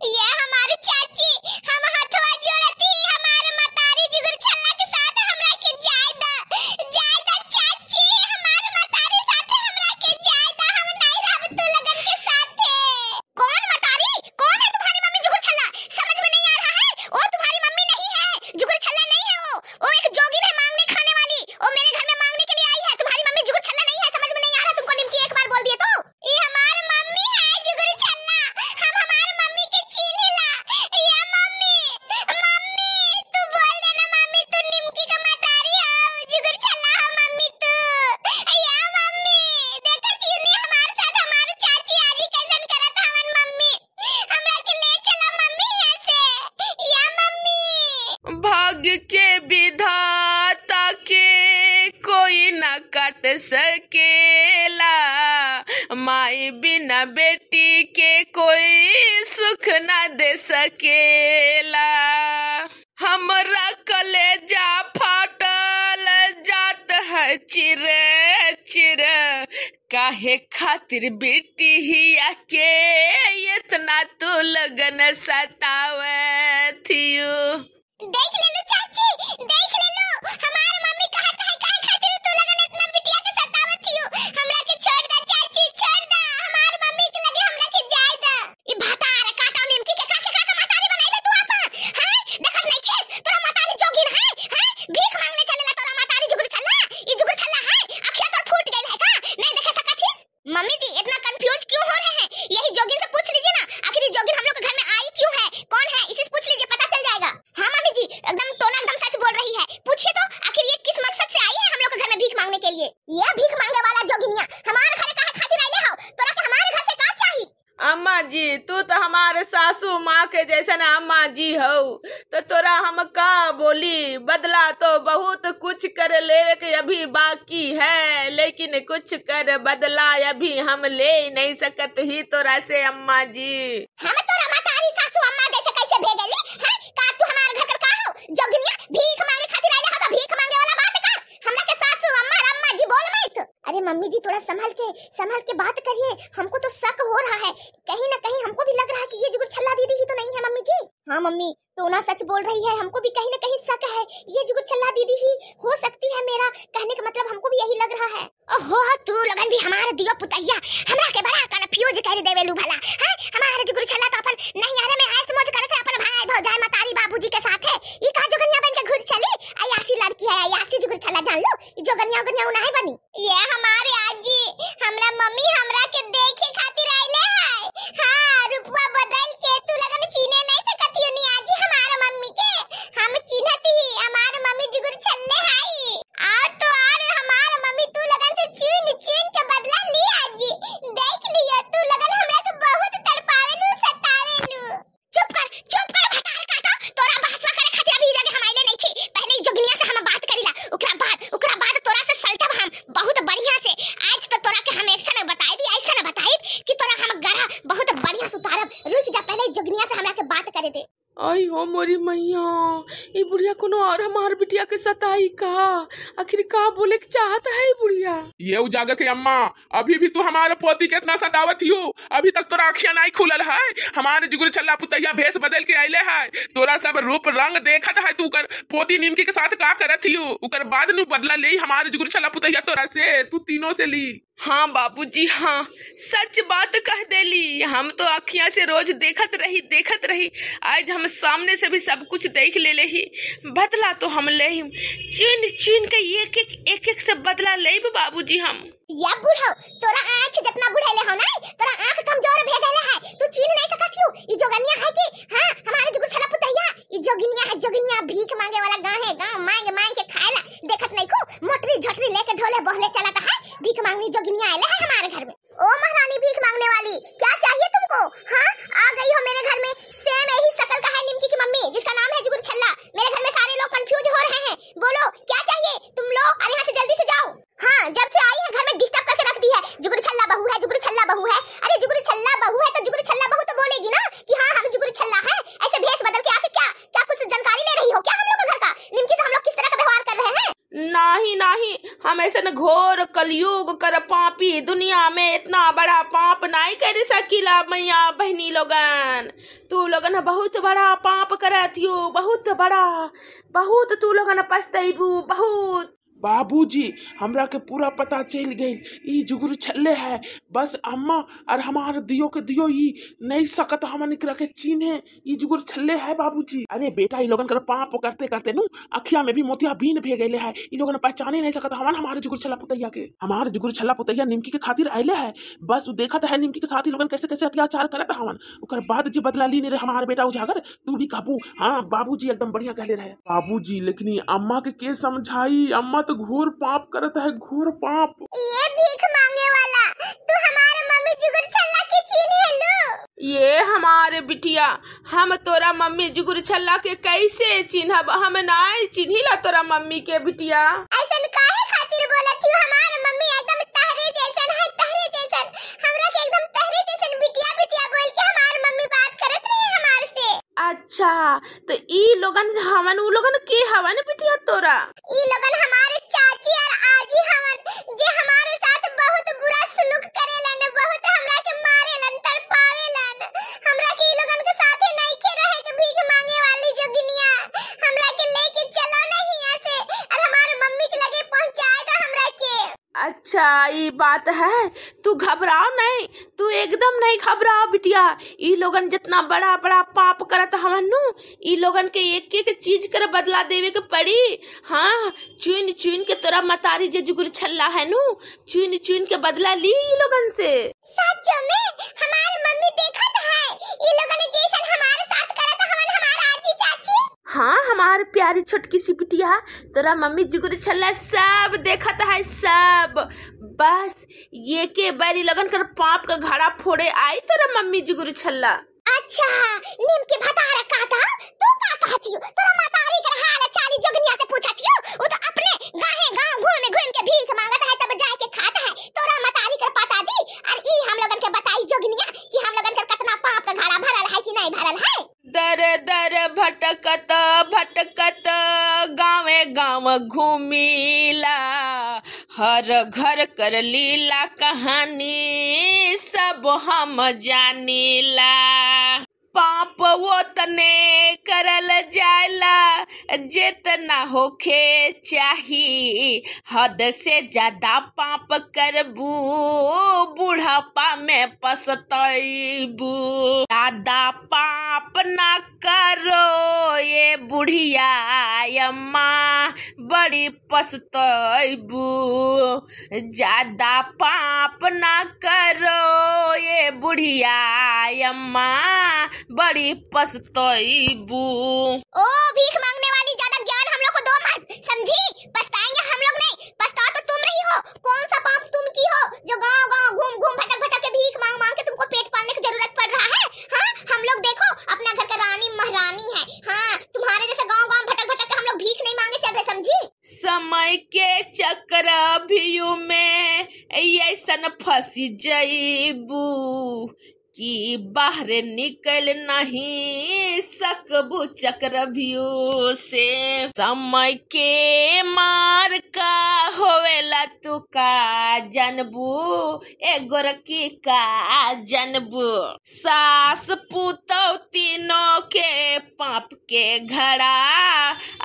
Yay! सकेला माई बिना बेटी के कोई सुख ना दे सकेला हमरा कलेजा फाटल जात है चिर चिर काहे खातिर बेटी ही के इतना तू लगन सतावे थियो देख ले लो चाची देख ले लो मम्मी जी इतना कंफ्यूज क्यों हो रहे हैं यही जोगिन से पूछ क्षणामा जी हो तो तोरा हम का बोली बदला तो बहुत कुछ कर ले के अभी बाकी है लेकिन कुछ कर बदला अभी हम ले नहीं सकत ही तोरा से अम्मा जी हम तोरा माता सासु अम्मा जैसे कैसे भेजली हां का तू हमार घर का हो जोगिनिया भीख मांग मम्मी जी थोड़ा संभल के संभल के बात करिए हमको तो शक हो रहा है कहीं ना कहीं हमको भी लग रहा है कि ये जुगुर छल्ला दीदी ही तो नहीं है मम्मी जी हाँ मम्मी टोना तो सच बोल रही है हमको भी कहीं ना कहीं शक है ये जुगुर छल्ला दीदी ही हो सकती है मेरा कहने का मतलब हमको भी यही लग रहा है ओहो तू लगन भी हमारे दियो पुतैया हमरा के बड़ा कन्फ्यूज कर देवेलू भला है हमारे जुगुर छल्ला तो अपन नहीं मोरी मैया ये बुढ़िया को और हमार बिटिया के सताई का आखिर का बोले के चाहता है बुढ़िया ये उजागर के अम्मा अभी भी तू हमारे पोती के इतना सतावत हो अभी तक तोरा अखियां नहीं खुलल है हमारे जुगुर छल्ला पुतैया भेष बदल के आइले है तोरा सब रूप रंग देखत है तू कर पोती निमकी के साथ का करत हो बाद नु बदला ले हमारे जुगुर छल्ला पुतैया तोरा से तू तीनों से ली हाँ बाबूजी हाँ सच बात कह देली हम तो अखियां से रोज देखत रही देखत रही आज हम सामने से भी सब कुछ देख ले ले ही बदला तो हम ले चुन चुन के एक एक एक एक से बदला ले बाबूजी हम या बुढ़ाओ तोरा आंख जितना बुढ़ा ले हो ना तोरा आंख कमजोर भे भेगैले है तू चीन नहीं सकत क्यों ई जोगनिया है कि हां हमारे जुगु छला पुतैया ई जोगनिया है जोगनिया भीख मांगे वाला गांव है गांव मांग मांग के खाएला देखत नहीं को मोटरी झटरी लेके ढोले बहले चलत है भीख मांगनी जोगनिया आले है हमारे घर में ओ महारानी भीख मांगने वाली क्या चाहिए तुमको हाँ आ गई हो मेरे घर में सेम यही शकल का है निमकी की मम्मी जिसका नाम है जुगुर छल्ला मेरे घर में सारे लोग कंफ्यूज हो रहे हैं बोलो हम ऐसा घोर कलयुग कर पापी दुनिया में इतना बड़ा पाप नहीं कर सकीला मैया बहनी लोगन तू लोगन बहुत बड़ा पाप हो बहुत बड़ा बहुत तू लोगन पछतेबू बहुत बाबूजी हमरा के पूरा पता चल गई ई जुगुर छल्ले है बस अम्मा और हमार दियो के दियो ई नहीं सकत हम एकरा के चिन्हे ई जुगुर छल्ले है बाबूजी अरे बेटा ई लोगन कर पाप करते करते नु अखिया में भी मोतिया बीन भे गेले है ई लोगन पहचाने नहीं सकत हमन हमारे जुगुर छल्ला पुतैया के हमारे जुगुर छल्ला पुतैया निमकी के खातिर आइले है बस देखत है निमकी के साथ ही लोगन कैसे कैसे अत्याचार करत हमन ओकर बाद जे बदला ली रे हमार बेटा उजागर तू भी कबू हाँ बाबूजी एकदम बढ़िया कहले रहे बाबूजी लेकिन अम्मा के के समझाई अम्मा तो घोर पाप करत है घोर पाप ये भीख मांगे वाला तू हमारे मम्मी जुगुर छल्ला के है लो ये हमारे बिटिया हम तोरा मम्मी जुगुर छल्ला के कैसे चीन हब हम ना चीन ही ला तोरा मम्मी के बिटिया ऐसा काहे खातिर बोला ही हमारे मम्मी एकदम तहरे जैसन है तहरे जैसन हमरा के एकदम तहरे जैसन बिटिया बिटिया बोल के हमारे मम्मी बात करत रहे हमारे से अच्छा तो ई लोगन हमन उ लोगन के हवन बिटिया तोरा ई लगन हमारे आई बात है तू घबराओ नहीं तू एकदम नहीं घबराओ बिटिया ई लोगन जितना बड़ा बड़ा पाप करत हवन इ लोगन के एक एक चीज कर बदला देवे के पड़ी हाँ चुन चुन के तोरा मतारी जे जुगुर छल्ला है नु चुन चुन के बदला ली ई लोगन से सच में हमार मम्मी देखत है ई लोगन हमारे प्यारी छोटकी सी बिटिया तोरा मम्मी जुगरी छल्ला सब देखता है सब बस ये के बारी लगन कर पाप का घड़ा फोड़े आई तोरा मम्मी जुगरी छल्ला अच्छा नीम के भतारा काटा तू का कहती हो तोरा मातारी कर हाल चाली जगनिया से पूछा घूमीला हर घर कर लीला कहानी सब हम जानीला पाप वो तने करल जायला जितना होखे चाही हद से ज्यादा पाप करबू बुढ़ापा में पसतबू ज्यादा पाप ना करो ये बुढ़िया अम्मा बड़ी पसतबू ज्यादा पाप ना करो ये बुढ़िया अम्मा बड़ी पछतईबू ओ भीख मांगने वाली ज्यादा ज्ञान हम लोग को दो मत समझी पछताएंगे हम लोग नहीं पछता तो तुम रही हो कौन सा पाप तुम की हो जो गांव गांव घूम घूम भटक भटक के भीख मांग मांग के तुमको पेट पालने की जरूरत पड़ रहा है हा? हम लोग देखो अपना घर का रानी महारानी है हाँ तुम्हारे जैसे गांव गांव भटक भटक के हम लोग भीख नहीं मांगे चल रहे समझी समय के चक्र अभियु में ऐसा फंसी जाइबू कि बाहर निकल नहीं सकबू चक्रव्यू से समय के मार का होवेला तू का जनबू ए गोरकी का जनबू सास पुतौ तीनों के पाप के घड़ा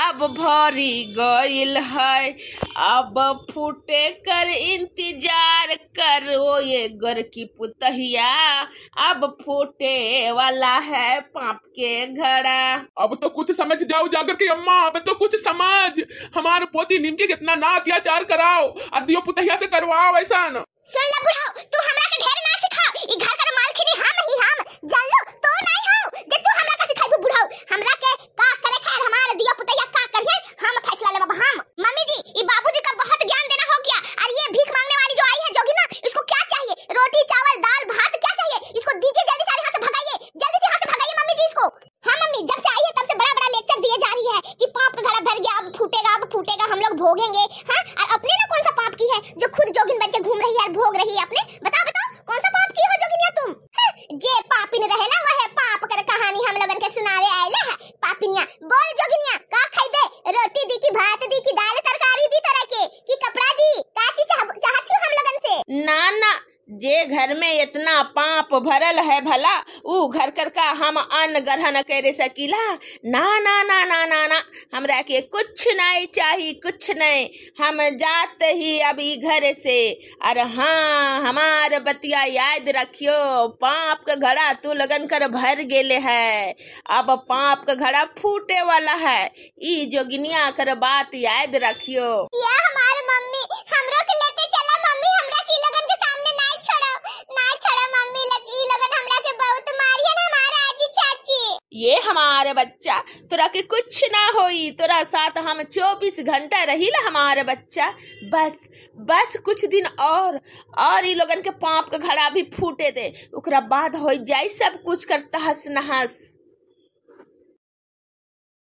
अब भरी गईल है अब फूटे कर इंतजार करो ये गर की पुतहिया अब फूटे वाला है पाप के घड़ा अब तो कुछ समझ जाओ जाकर के अम्मा अब तो कुछ समझ हमारे पोती के कितना ना अत्याचार कराओ अदियो पुतहिया से करवाओ ऐसा सुन ला बुढ़ाओ तू हमरा के ढेर ना सिखाओ ई घर भोगेंगे जे घर में इतना पाप भरल है भला उ घर कर का हम अन्न ग्रहण कर सकीला ना ना ना ना ना ना हमरा के कुछ नहीं चाहिए कुछ नहीं हम जाते ही अभी घर से अरे हाँ हमार बतिया याद रखियो पाप का घड़ा तू लगन कर भर गेले है अब पाप का घड़ा फूटे वाला है ई जोगिनिया कर बात याद रखियो या हमार मम्मी हमरो के लेते चला मम्मी हमरा की लगन ये हमारे बच्चा तोरा के कुछ ना हो तोरा साथ हम चौबीस घंटा रही ला हमारे बच्चा बस बस कुछ दिन और और ये लोगन के पाप का घड़ा भी फूटे दे उकरा बाद हो जाए सब कुछ कर तहस नहस